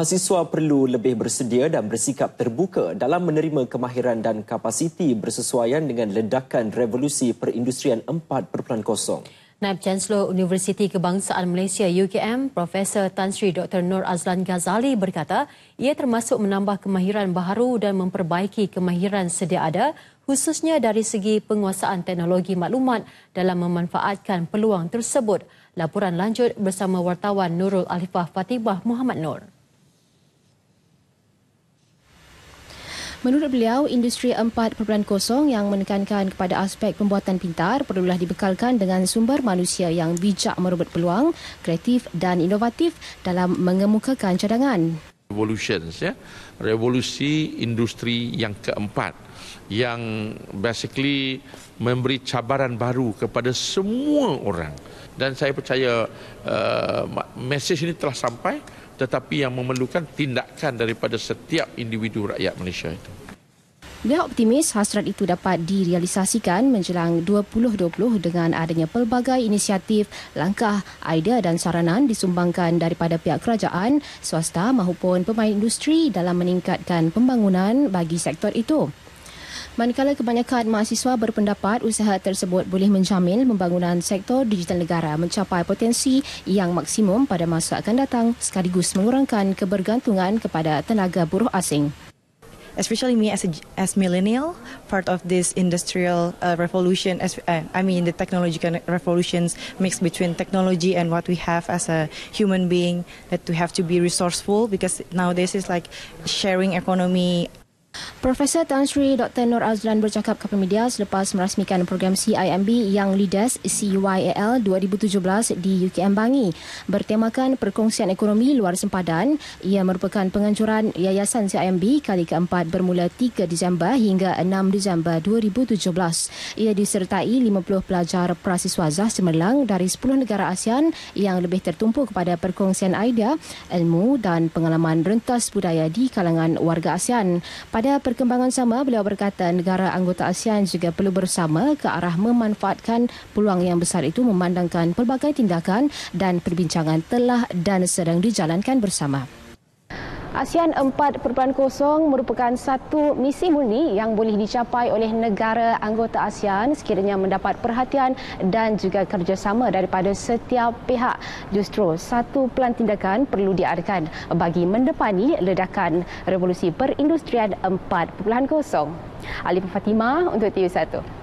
Mahasiswa perlu lebih bersedia dan bersikap terbuka dalam menerima kemahiran dan kapasiti bersesuaian dengan ledakan revolusi perindustrian 4.0. Naib Chancellor Universiti Kebangsaan Malaysia UKM, Profesor Tan Sri Dr. Nur Azlan Ghazali berkata, ia termasuk menambah kemahiran baharu dan memperbaiki kemahiran sedia ada, khususnya dari segi penguasaan teknologi maklumat dalam memanfaatkan peluang tersebut. Laporan lanjut bersama wartawan Nurul Alifah Fatibah Muhammad Nur. Menurut beliau, industri 4.0 yang menekankan kepada aspek pembuatan pintar perlulah dibekalkan dengan sumber manusia yang bijak merubat peluang, kreatif dan inovatif dalam mengemukakan cadangan. Revolutions, ya. Revolusi industri yang keempat yang basically memberi cabaran baru kepada semua orang. Dan saya percaya uh, mesej ini telah sampai tetapi yang memerlukan tindakan daripada setiap individu rakyat Malaysia itu. Beliau optimis hasrat itu dapat direalisasikan menjelang 2020 dengan adanya pelbagai inisiatif, langkah, idea dan saranan disumbangkan daripada pihak kerajaan, swasta maupun pemain industri dalam meningkatkan pembangunan bagi sektor itu. Manakala kebanyakan mahasiswa berpendapat usaha tersebut boleh menjamin pembangunan sektor digital negara mencapai potensi yang maksimum pada masa akan datang sekaligus mengurangkan kebergantungan kepada tenaga buruh asing. Especially me as a as millennial, part of this industrial uh, revolution, as uh, I mean the technological revolutions mixed between technology and what we have as a human being, that we have to be resourceful because nowadays is like sharing economy Profesor Tan Sri Dr. Nur Azlan bercakap kepada media selepas merasmikan program CIMB Young Leaders CYAL 2017 di UKM Bangi. Bertemakan perkongsian ekonomi luar sempadan, ia merupakan penganjuran Yayasan CIMB kali keempat bermula 3 Disember hingga 6 Disember 2017. Ia disertai 50 pelajar prasiswa Zah Semelang dari 10 negara ASEAN yang lebih tertumpu kepada perkongsian idea, ilmu dan pengalaman rentas budaya di kalangan warga ASEAN. Pada perkembangan sama, beliau berkata negara anggota ASEAN juga perlu bersama ke arah memanfaatkan peluang yang besar itu memandangkan pelbagai tindakan dan perbincangan telah dan sedang dijalankan bersama. ASEAN 4.0 merupakan satu misi murni yang boleh dicapai oleh negara anggota ASEAN sekiranya mendapat perhatian dan juga kerjasama daripada setiap pihak. Justru satu pelan tindakan perlu diadakan bagi mendepani ledakan revolusi perindustrian 4.0. Alif Fatimah untuk tv 1